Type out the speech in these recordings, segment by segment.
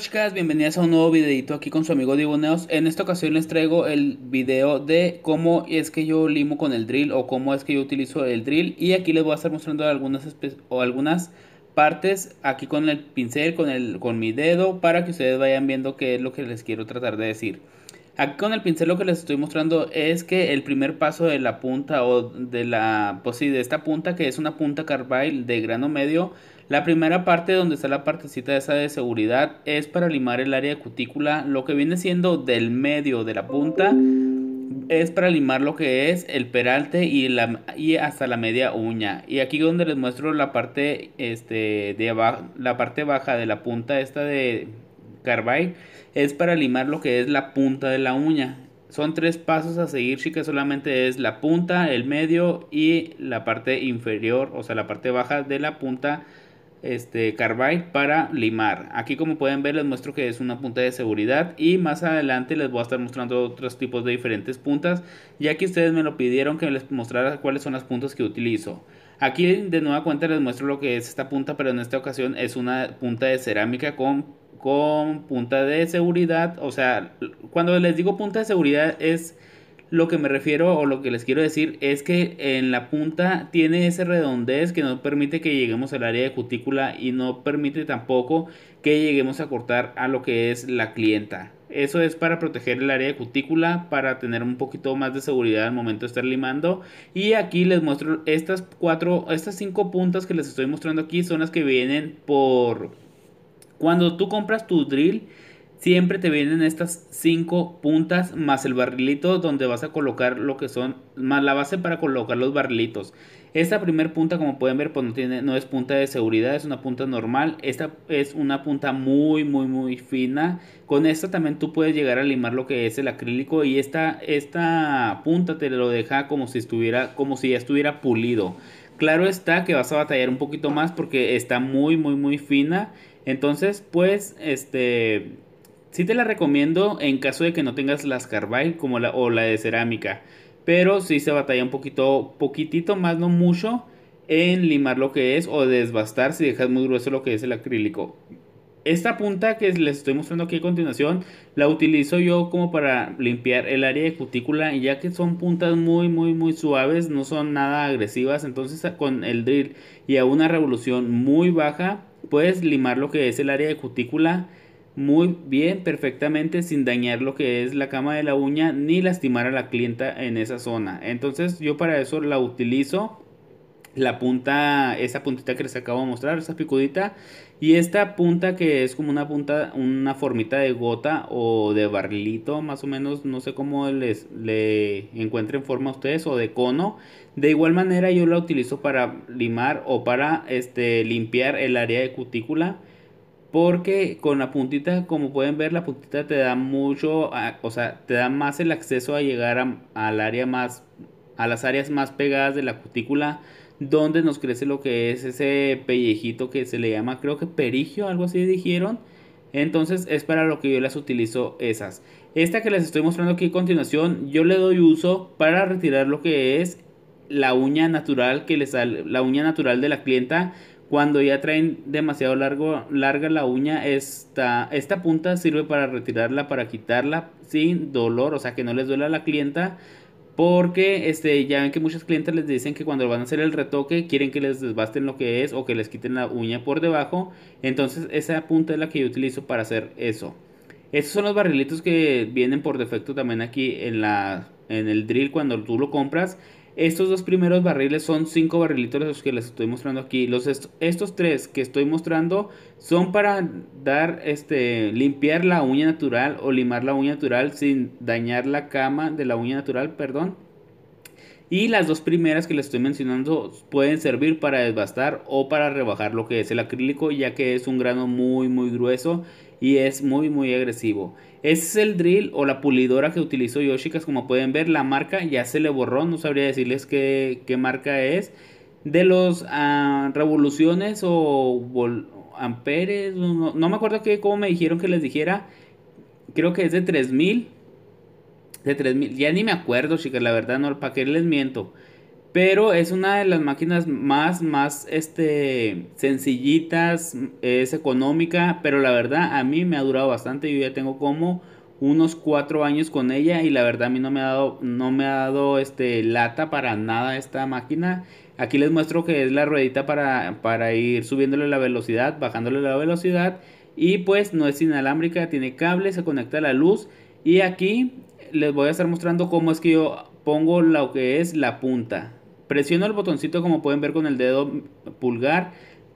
chicas, bienvenidas a un nuevo videito aquí con su amigo Diboneos. En esta ocasión les traigo el video de cómo es que yo limo con el drill o cómo es que yo utilizo el drill y aquí les voy a estar mostrando algunas o algunas partes aquí con el pincel, con, el, con mi dedo para que ustedes vayan viendo qué es lo que les quiero tratar de decir. Aquí con el pincel lo que les estoy mostrando es que el primer paso de la punta o de la, pues sí, de esta punta que es una punta carbide de grano medio, la primera parte donde está la partecita esa de seguridad es para limar el área de cutícula, lo que viene siendo del medio de la punta es para limar lo que es el peralte y, la, y hasta la media uña. Y aquí donde les muestro la parte, este, de abajo, la parte baja de la punta esta de, Carbide es para limar lo que es la punta de la uña. Son tres pasos a seguir, que Solamente es la punta, el medio y la parte inferior, o sea, la parte baja de la punta este carbide para limar. Aquí como pueden ver les muestro que es una punta de seguridad y más adelante les voy a estar mostrando otros tipos de diferentes puntas, ya que ustedes me lo pidieron que les mostrara cuáles son las puntas que utilizo. Aquí de nueva cuenta les muestro lo que es esta punta, pero en esta ocasión es una punta de cerámica con, punta de seguridad. O sea, cuando les digo punta de seguridad es lo que me refiero o lo que les quiero decir es que en la punta tiene ese redondez que no permite que lleguemos al área de cutícula y no permite tampoco que lleguemos a cortar a lo que es la clienta. Eso es para proteger el área de cutícula, para tener un poquito más de seguridad al momento de estar limando. Y aquí les muestro estas cuatro, estas cinco puntas que les estoy mostrando aquí son las que vienen por... Cuando tú compras tu drill, siempre te vienen estas cinco puntas más el barrilito donde vas a colocar lo que son, más la base para colocar los barrilitos. Esta primer punta, como pueden ver, pues no, tiene, no es punta de seguridad, es una punta normal. Esta es una punta muy, muy, muy fina. Con esta también tú puedes llegar a limar lo que es el acrílico y esta, esta punta te lo deja como si, estuviera, como si ya estuviera pulido. Claro está que vas a batallar un poquito más porque está muy, muy, muy fina. Entonces, pues, este... Sí te la recomiendo en caso de que no tengas las carbide como la, o la de cerámica pero sí se batalla un poquito, poquitito más, no mucho, en limar lo que es o desbastar si dejas muy grueso lo que es el acrílico. Esta punta que les estoy mostrando aquí a continuación la utilizo yo como para limpiar el área de cutícula ya que son puntas muy muy muy suaves, no son nada agresivas, entonces ah, con el drill y a una revolución muy baja puedes limar lo que es el área de cutícula muy bien, perfectamente, sin dañar lo que es la cama de la uña ni lastimar a la clienta en esa zona. Entonces yo para eso la utilizo la punta, esa puntita que les acabo de mostrar, esa picudita. Y esta punta que es como una punta, una formita de gota o de barrilito, más o menos, no sé cómo les le encuentren forma a ustedes o de cono. De igual manera yo la utilizo para limar o para este, limpiar el área de cutícula porque con la puntita, como pueden ver, la puntita te da mucho, o sea, te da más el acceso a llegar al área más, a las áreas más pegadas de la cutícula, donde nos crece lo que es ese pellejito que se le llama, creo que perigio, algo así dijeron. Entonces es para lo que yo las utilizo esas. Esta que les estoy mostrando aquí a continuación, yo le doy uso para retirar lo que es la uña natural que les la uña natural de la clienta cuando ya traen demasiado largo, larga la uña, esta, esta punta sirve para retirarla, para quitarla sin dolor, o sea que no les duela a la clienta. Porque este, ya ven que muchas clientes les dicen que cuando van a hacer el retoque quieren que les desbasten lo que es o que les quiten la uña por debajo. Entonces esa punta es la que yo utilizo para hacer eso. Estos son los barrilitos que vienen por defecto también aquí en, la, en el drill cuando tú lo compras. Estos dos primeros barriles son cinco barrilitos los que les estoy mostrando aquí. Los estos tres que estoy mostrando son para dar, este, limpiar la uña natural o limar la uña natural sin dañar la cama de la uña natural, perdón. Y las dos primeras que les estoy mencionando pueden servir para desbastar o para rebajar lo que es el acrílico, ya que es un grano muy muy grueso y es muy muy agresivo. Ese es el drill o la pulidora que utilizó chicas, como pueden ver la marca ya se le borró, no sabría decirles qué, marca es. De los ah, revoluciones o amperes, no, me acuerdo que, cómo me dijeron que les dijera, creo que es de 3000, de 3000, ya ni me acuerdo chicas, la verdad no, para qué les miento. Pero es una de las máquinas más, más este, sencillitas, es económica, pero la verdad a mí me ha durado bastante, yo ya tengo como unos cuatro años con ella y la verdad a mí no me ha dado, no me ha dado este, lata para nada esta máquina. Aquí les muestro que es la ruedita para, para ir subiéndole la velocidad, bajándole la velocidad y pues no es inalámbrica, tiene cable, se conecta a la luz y aquí les voy a estar mostrando cómo es que yo pongo lo que es la punta Presiono el botoncito como pueden ver con el dedo pulgar,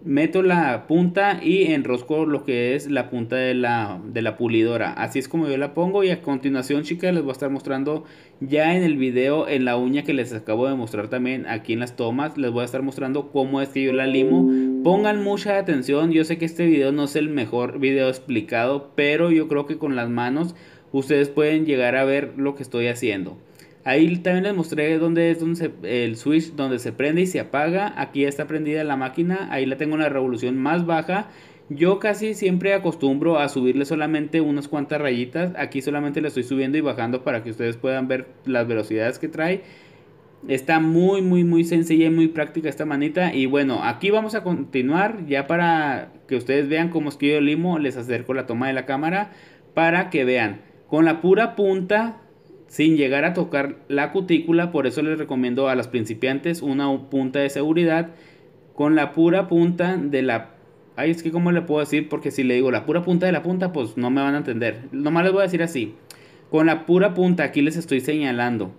meto la punta y enrosco lo que es la punta de la, de la pulidora. Así es como yo la pongo y a continuación chicas les voy a estar mostrando ya en el video en la uña que les acabo de mostrar también aquí en las tomas. Les voy a estar mostrando cómo es que yo la limo. Pongan mucha atención, yo sé que este video no es el mejor video explicado, pero yo creo que con las manos ustedes pueden llegar a ver lo que estoy haciendo. Ahí también les mostré dónde es donde el switch donde se prende y se apaga. Aquí está prendida la máquina. Ahí la tengo en la revolución más baja. Yo casi siempre acostumbro a subirle solamente unas cuantas rayitas. Aquí solamente le estoy subiendo y bajando para que ustedes puedan ver las velocidades que trae. Está muy, muy, muy sencilla y muy práctica esta manita. Y bueno, aquí vamos a continuar ya para que ustedes vean cómo es que yo limo. Les acerco la toma de la cámara para que vean. Con la pura punta sin llegar a tocar la cutícula, por eso les recomiendo a los principiantes una punta de seguridad con la pura punta de la... Ay, es que cómo le puedo decir, porque si le digo la pura punta de la punta, pues no me van a entender. Nomás les voy a decir así. Con la pura punta, aquí les estoy señalando.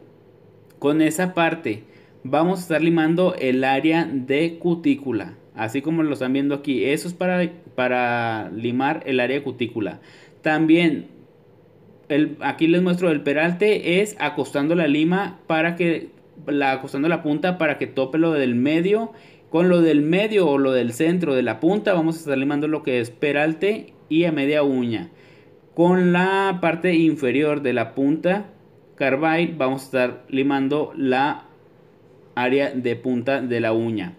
Con esa parte vamos a estar limando el área de cutícula. Así como lo están viendo aquí. Eso es para, para limar el área de cutícula. También aquí les muestro el peralte es acostando la lima para que la acostando la punta para que tope lo del medio con lo del medio o lo del centro de la punta vamos a estar limando lo que es peralte y a media uña con la parte inferior de la punta carbide vamos a estar limando la área de punta de la uña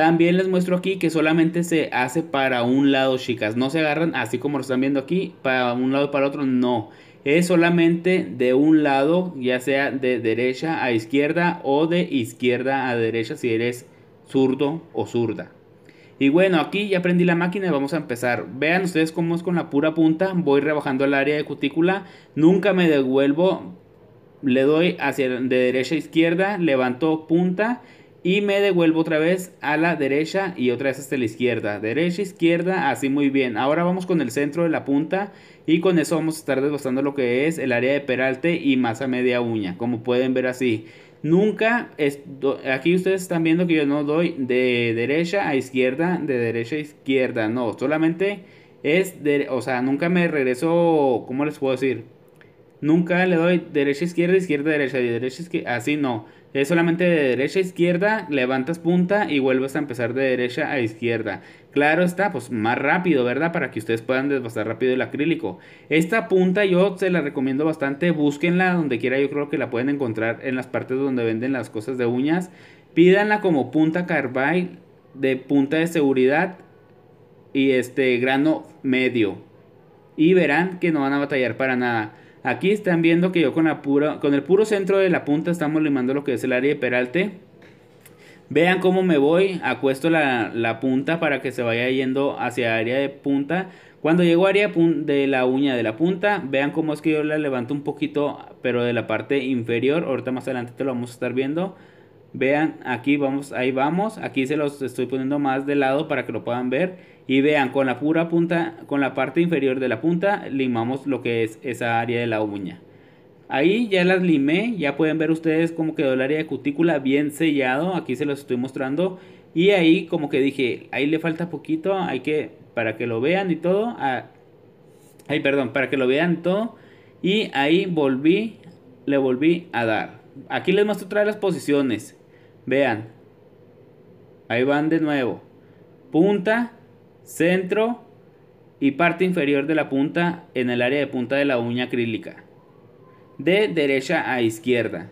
también les muestro aquí que solamente se hace para un lado, chicas. No se agarran así como lo están viendo aquí, para un lado y para otro, no. Es solamente de un lado, ya sea de derecha a izquierda o de izquierda a derecha si eres zurdo o zurda. Y bueno, aquí ya aprendí la máquina y vamos a empezar. Vean ustedes cómo es con la pura punta. Voy rebajando el área de cutícula. Nunca me devuelvo. Le doy hacia de derecha a izquierda. Levanto punta y me devuelvo otra vez a la derecha y otra vez hasta la izquierda. Derecha, izquierda, así muy bien. Ahora vamos con el centro de la punta y con eso vamos a estar desgastando lo que es el área de peralte y más a media uña. Como pueden ver así. Nunca, aquí ustedes están viendo que yo no doy de derecha a izquierda, de derecha a izquierda. No, solamente es, de, o sea, nunca me regreso, ¿cómo les puedo decir? Nunca le doy derecha, izquierda, izquierda, derecha, derecha, izquierda, así no es solamente de derecha a izquierda, levantas punta y vuelves a empezar de derecha a izquierda. Claro está, pues más rápido, ¿verdad? Para que ustedes puedan desbastar rápido el acrílico. Esta punta yo se la recomiendo bastante, búsquenla donde quiera, yo creo que la pueden encontrar en las partes donde venden las cosas de uñas. Pídanla como punta carbide de punta de seguridad y este grano medio. Y verán que no van a batallar para nada. Aquí están viendo que yo con, la con el puro centro de la punta estamos limando lo que es el área de peralte. Vean cómo me voy, acuesto la, la punta para que se vaya yendo hacia área de punta. Cuando llego a área de la uña de la punta, vean cómo es que yo la levanto un poquito, pero de la parte inferior. Ahorita más adelante te lo vamos a estar viendo. Vean, aquí vamos, ahí vamos. Aquí se los estoy poniendo más de lado para que lo puedan ver y vean con la pura punta, con la parte inferior de la punta, limamos lo que es esa área de la uña. Ahí ya las limé, ya pueden ver ustedes cómo quedó el área de cutícula bien sellado, aquí se los estoy mostrando. Y ahí como que dije, ahí le falta poquito, hay que, para que lo vean y todo, ah, ay perdón, para que lo vean todo. Y ahí volví, le volví a dar. Aquí les muestro otra las posiciones, vean. Ahí van de nuevo. Punta, centro y parte inferior de la punta en el área de punta de la uña acrílica. De derecha a izquierda.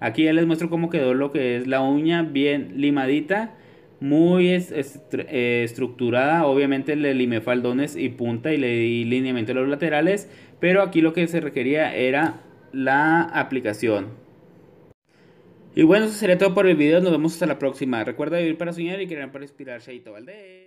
Aquí ya les muestro cómo quedó lo que es la uña bien limadita, muy eh, estructurada. Obviamente le limé faldones y punta y le di lineamiento a los laterales, pero aquí lo que se requería era la aplicación. Y bueno, eso sería todo por el video. Nos vemos hasta la próxima. Recuerda vivir para soñar y crear para inspirarse. el de.